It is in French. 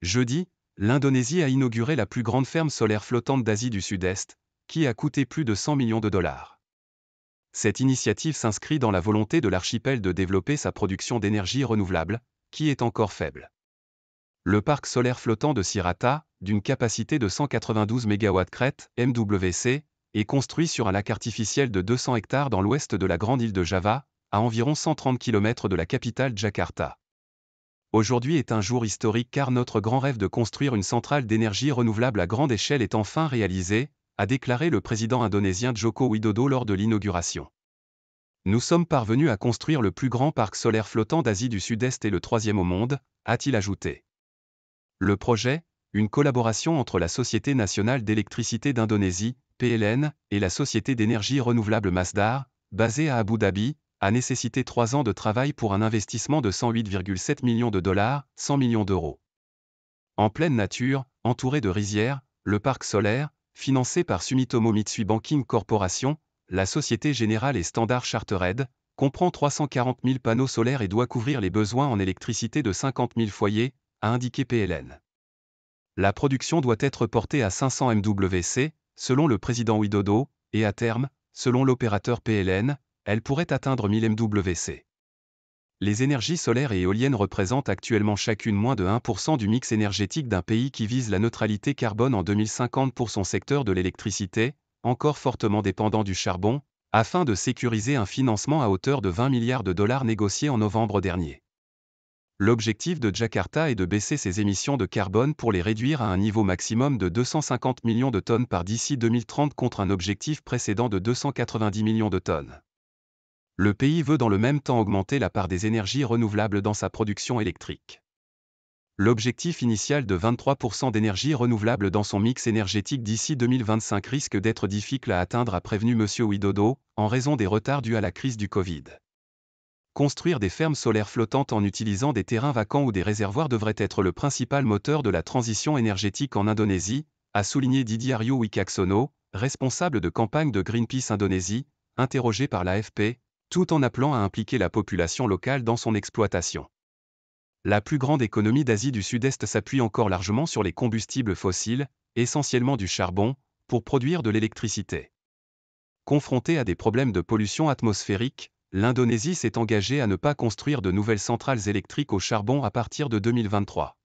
Jeudi, l'Indonésie a inauguré la plus grande ferme solaire flottante d'Asie du Sud-Est, qui a coûté plus de 100 millions de dollars. Cette initiative s'inscrit dans la volonté de l'archipel de développer sa production d'énergie renouvelable, qui est encore faible. Le parc solaire flottant de Sirata, d'une capacité de 192 MW crête, MWC, est construit sur un lac artificiel de 200 hectares dans l'ouest de la grande île de Java, à environ 130 km de la capitale Jakarta aujourd'hui est un jour historique car notre grand rêve de construire une centrale d'énergie renouvelable à grande échelle est enfin réalisé, a déclaré le président indonésien Joko Widodo lors de l'inauguration. Nous sommes parvenus à construire le plus grand parc solaire flottant d'Asie du Sud-Est et le troisième au monde, a-t-il ajouté. Le projet, une collaboration entre la Société nationale d'électricité d'Indonésie, PLN, et la Société d'énergie renouvelable Masdar, basée à Abu Dhabi, a nécessité trois ans de travail pour un investissement de 108,7 millions de dollars, 100 millions d'euros. En pleine nature, entouré de rizières, le parc solaire, financé par Sumitomo Mitsui Banking Corporation, la Société Générale et Standard Chartered, comprend 340 000 panneaux solaires et doit couvrir les besoins en électricité de 50 000 foyers, a indiqué PLN. La production doit être portée à 500 MWC, selon le président Widodo, et à terme, selon l'opérateur PLN, elle pourrait atteindre 1000 MWC. Les énergies solaires et éoliennes représentent actuellement chacune moins de 1% du mix énergétique d'un pays qui vise la neutralité carbone en 2050 pour son secteur de l'électricité, encore fortement dépendant du charbon, afin de sécuriser un financement à hauteur de 20 milliards de dollars négocié en novembre dernier. L'objectif de Jakarta est de baisser ses émissions de carbone pour les réduire à un niveau maximum de 250 millions de tonnes par d'ici 2030 contre un objectif précédent de 290 millions de tonnes le pays veut dans le même temps augmenter la part des énergies renouvelables dans sa production électrique. L'objectif initial de 23% d'énergie renouvelable dans son mix énergétique d'ici 2025 risque d'être difficile à atteindre, a prévenu M. Widodo, en raison des retards dus à la crise du Covid. Construire des fermes solaires flottantes en utilisant des terrains vacants ou des réservoirs devrait être le principal moteur de la transition énergétique en Indonésie, a souligné Didiario Wicaksono, responsable de campagne de Greenpeace Indonésie, interrogé par l'AFP, tout en appelant à impliquer la population locale dans son exploitation. La plus grande économie d'Asie du Sud-Est s'appuie encore largement sur les combustibles fossiles, essentiellement du charbon, pour produire de l'électricité. Confrontée à des problèmes de pollution atmosphérique, l'Indonésie s'est engagée à ne pas construire de nouvelles centrales électriques au charbon à partir de 2023.